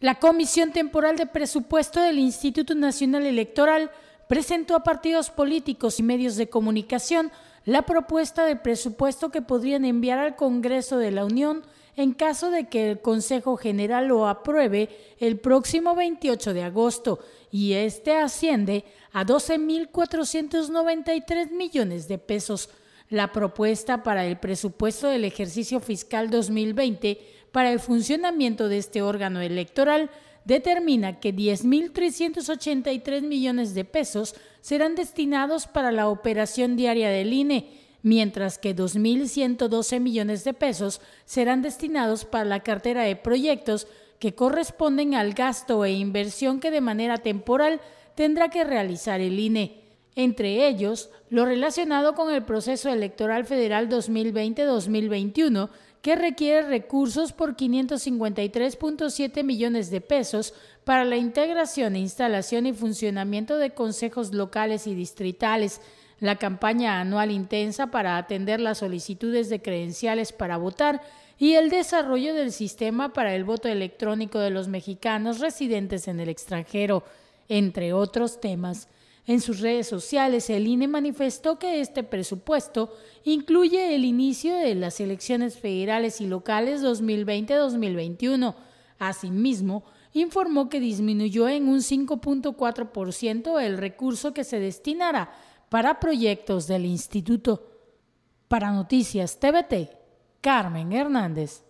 La Comisión Temporal de Presupuesto del Instituto Nacional Electoral presentó a partidos políticos y medios de comunicación la propuesta de presupuesto que podrían enviar al Congreso de la Unión en caso de que el Consejo General lo apruebe el próximo 28 de agosto y este asciende a 12.493 millones de pesos. La propuesta para el presupuesto del ejercicio fiscal 2020 para el funcionamiento de este órgano electoral determina que 10.383 millones de pesos serán destinados para la operación diaria del INE, mientras que 2.112 millones de pesos serán destinados para la cartera de proyectos que corresponden al gasto e inversión que de manera temporal tendrá que realizar el INE entre ellos lo relacionado con el proceso electoral federal 2020-2021, que requiere recursos por 553.7 millones de pesos para la integración, e instalación y funcionamiento de consejos locales y distritales, la campaña anual intensa para atender las solicitudes de credenciales para votar y el desarrollo del sistema para el voto electrónico de los mexicanos residentes en el extranjero, entre otros temas. En sus redes sociales, el INE manifestó que este presupuesto incluye el inicio de las elecciones federales y locales 2020-2021. Asimismo, informó que disminuyó en un 5.4% el recurso que se destinará para proyectos del instituto. Para Noticias TVT, Carmen Hernández.